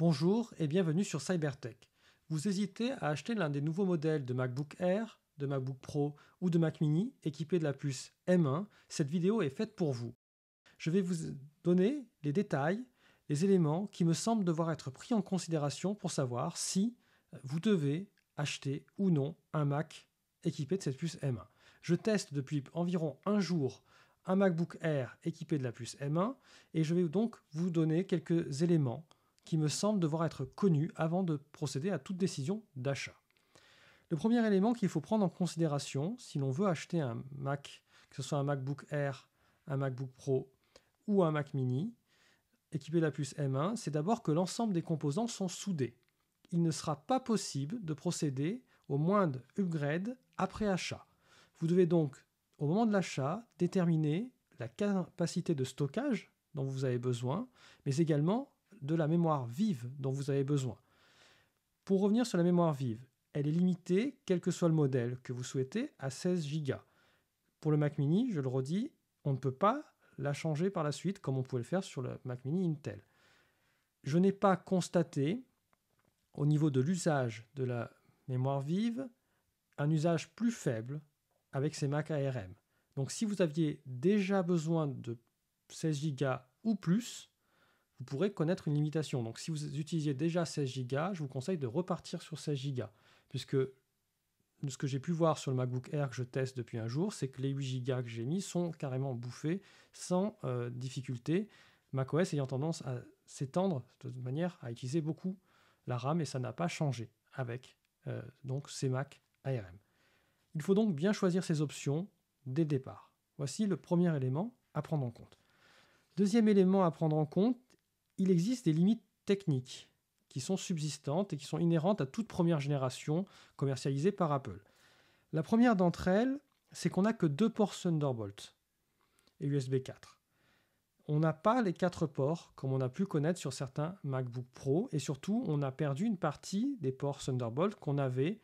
Bonjour et bienvenue sur Cybertech. Vous hésitez à acheter l'un des nouveaux modèles de MacBook Air, de MacBook Pro ou de Mac Mini équipé de la puce M1 Cette vidéo est faite pour vous. Je vais vous donner les détails, les éléments qui me semblent devoir être pris en considération pour savoir si vous devez acheter ou non un Mac équipé de cette puce M1. Je teste depuis environ un jour un MacBook Air équipé de la puce M1 et je vais donc vous donner quelques éléments qui me semble devoir être connu avant de procéder à toute décision d'achat. Le premier élément qu'il faut prendre en considération si l'on veut acheter un Mac, que ce soit un MacBook Air, un MacBook Pro ou un Mac mini, équipé de la puce M1, c'est d'abord que l'ensemble des composants sont soudés. Il ne sera pas possible de procéder au moindre upgrade après achat. Vous devez donc, au moment de l'achat, déterminer la capacité de stockage dont vous avez besoin, mais également de la mémoire vive dont vous avez besoin. Pour revenir sur la mémoire vive, elle est limitée, quel que soit le modèle que vous souhaitez, à 16 Go. Pour le Mac mini, je le redis, on ne peut pas la changer par la suite comme on pouvait le faire sur le Mac mini Intel. Je n'ai pas constaté au niveau de l'usage de la mémoire vive un usage plus faible avec ces Mac ARM. Donc si vous aviez déjà besoin de 16 Go ou plus, vous pourrez connaître une limitation. Donc si vous utilisiez déjà 16 Go, je vous conseille de repartir sur 16 Go, puisque ce que j'ai pu voir sur le MacBook Air que je teste depuis un jour, c'est que les 8 Go que j'ai mis sont carrément bouffés sans difficulté. Euh, difficulté, macOS ayant tendance à s'étendre de toute manière à utiliser beaucoup la RAM et ça n'a pas changé avec euh, donc ces Mac ARM. Il faut donc bien choisir ses options dès le départ. Voici le premier élément à prendre en compte. Deuxième élément à prendre en compte, il existe des limites techniques qui sont subsistantes et qui sont inhérentes à toute première génération commercialisée par Apple. La première d'entre elles, c'est qu'on n'a que deux ports Thunderbolt et USB 4. On n'a pas les quatre ports comme on a pu connaître sur certains MacBook Pro et surtout on a perdu une partie des ports Thunderbolt qu'on avait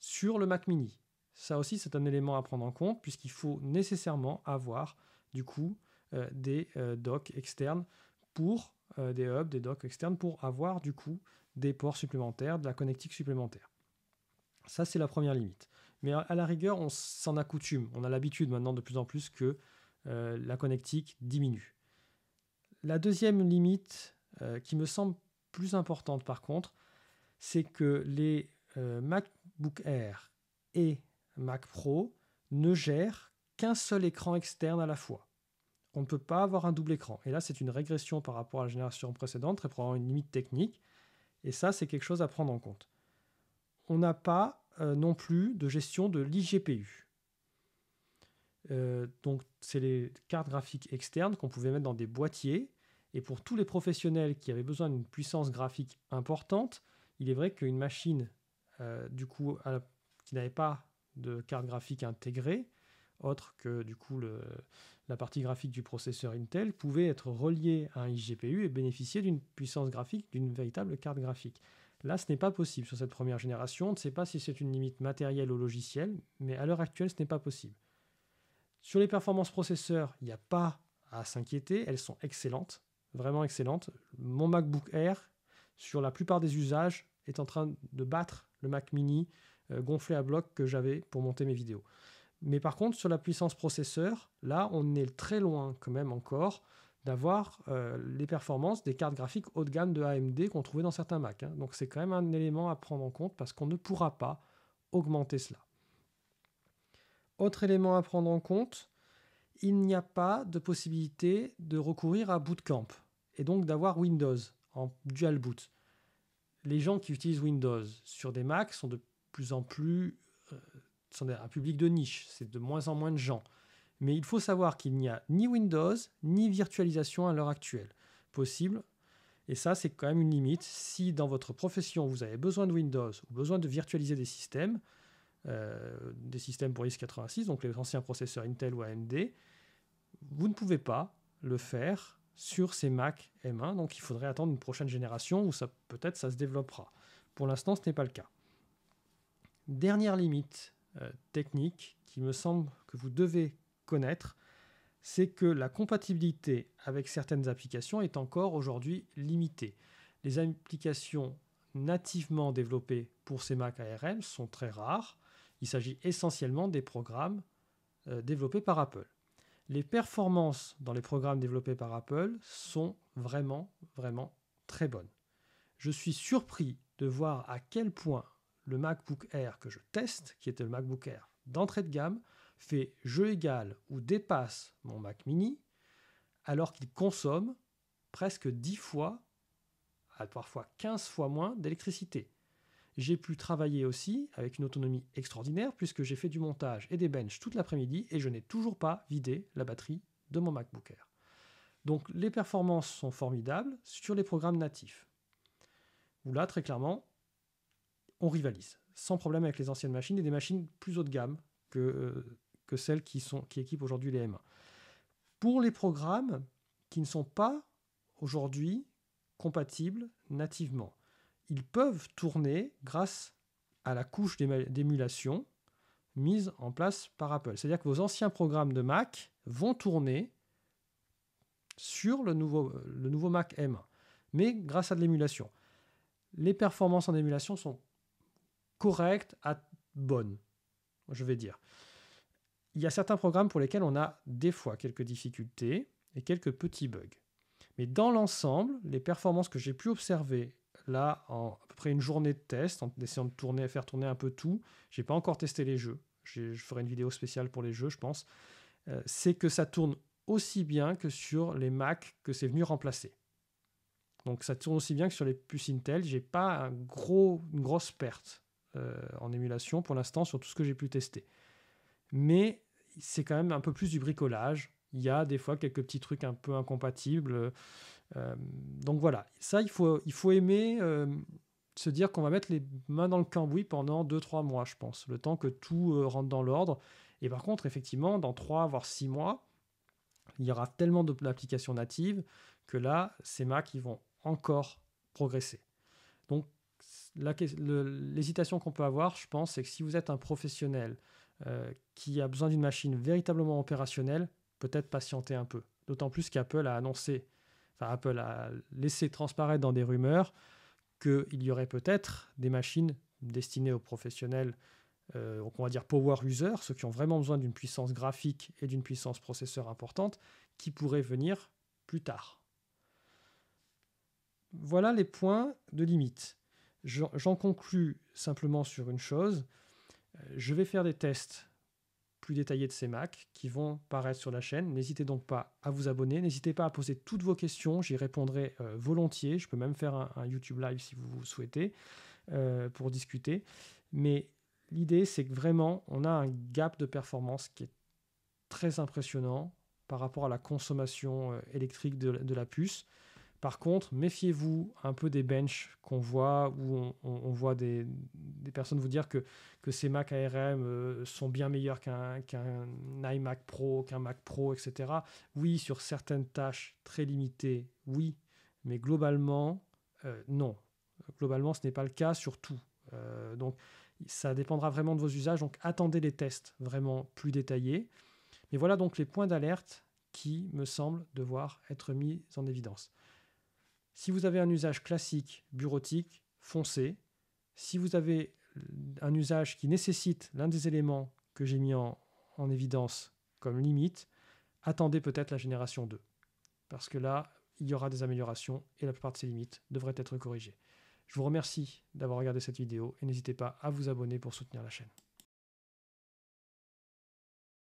sur le Mac mini. Ça aussi c'est un élément à prendre en compte puisqu'il faut nécessairement avoir du coup euh, des euh, docks externes pour euh, des hubs, des docks externes pour avoir du coup des ports supplémentaires, de la connectique supplémentaire. Ça, c'est la première limite. Mais à la rigueur, on s'en accoutume. On a l'habitude maintenant de plus en plus que euh, la connectique diminue. La deuxième limite, euh, qui me semble plus importante par contre, c'est que les MacBook Air et Mac Pro ne gèrent qu'un seul écran externe à la fois on ne peut pas avoir un double écran. Et là, c'est une régression par rapport à la génération précédente, très probablement une limite technique. Et ça, c'est quelque chose à prendre en compte. On n'a pas euh, non plus de gestion de l'IGPU. Euh, donc, c'est les cartes graphiques externes qu'on pouvait mettre dans des boîtiers. Et pour tous les professionnels qui avaient besoin d'une puissance graphique importante, il est vrai qu'une machine, euh, du coup, qui n'avait pas de carte graphique intégrée, autre que du coup la partie graphique du processeur Intel, pouvait être reliée à un iGPU et bénéficier d'une puissance graphique, d'une véritable carte graphique. Là, ce n'est pas possible sur cette première génération. On ne sait pas si c'est une limite matérielle ou logicielle, mais à l'heure actuelle, ce n'est pas possible. Sur les performances processeurs, il n'y a pas à s'inquiéter. Elles sont excellentes, vraiment excellentes. Mon MacBook Air, sur la plupart des usages, est en train de battre le Mac mini euh, gonflé à bloc que j'avais pour monter mes vidéos. Mais par contre, sur la puissance processeur, là, on est très loin quand même encore d'avoir euh, les performances des cartes graphiques haut de gamme de AMD qu'on trouvait dans certains Mac. Hein. Donc c'est quand même un élément à prendre en compte parce qu'on ne pourra pas augmenter cela. Autre élément à prendre en compte, il n'y a pas de possibilité de recourir à Bootcamp et donc d'avoir Windows en dual boot. Les gens qui utilisent Windows sur des Macs sont de plus en plus c'est un public de niche, c'est de moins en moins de gens. Mais il faut savoir qu'il n'y a ni Windows, ni virtualisation à l'heure actuelle possible. Et ça, c'est quand même une limite. Si dans votre profession, vous avez besoin de Windows ou besoin de virtualiser des systèmes, euh, des systèmes pour x86, donc les anciens processeurs Intel ou AMD, vous ne pouvez pas le faire sur ces Mac M1. Donc il faudrait attendre une prochaine génération où ça peut-être ça se développera. Pour l'instant, ce n'est pas le cas. Dernière limite, euh, technique qui me semble que vous devez connaître, c'est que la compatibilité avec certaines applications est encore aujourd'hui limitée. Les applications nativement développées pour ces Mac ARM sont très rares. Il s'agit essentiellement des programmes euh, développés par Apple. Les performances dans les programmes développés par Apple sont vraiment, vraiment très bonnes. Je suis surpris de voir à quel point le MacBook Air que je teste, qui était le MacBook Air d'entrée de gamme, fait jeu égal ou dépasse mon Mac mini, alors qu'il consomme presque 10 fois, à parfois 15 fois moins d'électricité. J'ai pu travailler aussi avec une autonomie extraordinaire puisque j'ai fait du montage et des benches toute l'après-midi et je n'ai toujours pas vidé la batterie de mon MacBook Air. Donc les performances sont formidables sur les programmes natifs. Où là, très clairement, on rivalise sans problème avec les anciennes machines et des machines plus haut de gamme que, euh, que celles qui, sont, qui équipent aujourd'hui les M1. Pour les programmes qui ne sont pas aujourd'hui compatibles nativement, ils peuvent tourner grâce à la couche d'émulation mise en place par Apple. C'est-à-dire que vos anciens programmes de Mac vont tourner sur le nouveau, le nouveau Mac M1, mais grâce à de l'émulation. Les performances en émulation sont correcte à bonne, je vais dire. Il y a certains programmes pour lesquels on a des fois quelques difficultés et quelques petits bugs. Mais dans l'ensemble, les performances que j'ai pu observer là, après une journée de test, en essayant de tourner, faire tourner un peu tout, j'ai pas encore testé les jeux. Je ferai une vidéo spéciale pour les jeux, je pense. Euh, c'est que ça tourne aussi bien que sur les Mac que c'est venu remplacer. Donc ça tourne aussi bien que sur les puces Intel. J'ai pas un gros, une grosse perte. Euh, en émulation pour l'instant sur tout ce que j'ai pu tester. Mais c'est quand même un peu plus du bricolage. Il y a des fois quelques petits trucs un peu incompatibles. Euh, donc voilà, ça, il faut, il faut aimer euh, se dire qu'on va mettre les mains dans le cambouis pendant 2-3 mois, je pense, le temps que tout rentre dans l'ordre. Et par contre, effectivement, dans 3 voire 6 mois, il y aura tellement d'applications natives que là, ces Macs, qui vont encore progresser. Donc l'hésitation qu'on peut avoir, je pense, c'est que si vous êtes un professionnel euh, qui a besoin d'une machine véritablement opérationnelle, peut-être patienter un peu. D'autant plus qu'Apple a annoncé, enfin Apple a laissé transparaître dans des rumeurs qu'il y aurait peut-être des machines destinées aux professionnels, euh, on va dire power users, ceux qui ont vraiment besoin d'une puissance graphique et d'une puissance processeur importante, qui pourraient venir plus tard. Voilà les points de limite. J'en conclus simplement sur une chose. Euh, je vais faire des tests plus détaillés de ces Mac qui vont paraître sur la chaîne. N'hésitez donc pas à vous abonner. N'hésitez pas à poser toutes vos questions. J'y répondrai euh, volontiers. Je peux même faire un, YouTube live si vous, souhaitez euh, pour discuter. Mais l'idée, c'est que vraiment, on a un gap de performance qui est très impressionnant par rapport à la consommation électrique de la puce. Par contre, méfiez-vous un peu des benches qu'on voit, où on, voit des, personnes vous dire que, ces Mac ARM euh, sont bien meilleurs qu'un iMac Pro, qu'un Mac Pro, etc. Oui, sur certaines tâches très limitées, oui, mais globalement, euh, non. Globalement, ce n'est pas le cas sur tout. Euh, donc, ça dépendra vraiment de vos usages. Donc, attendez les tests vraiment plus détaillés. Mais voilà donc les points d'alerte qui me semblent devoir être mis en évidence. Si vous avez un usage classique, bureautique, foncé, Si vous avez un usage qui nécessite l'un des éléments que j'ai mis en, en évidence comme limite, attendez peut-être la génération 2. Parce que là, il y aura des améliorations et la plupart de ces limites devraient être corrigées. Je vous remercie d'avoir regardé cette vidéo et n'hésitez pas à vous abonner pour soutenir la chaîne.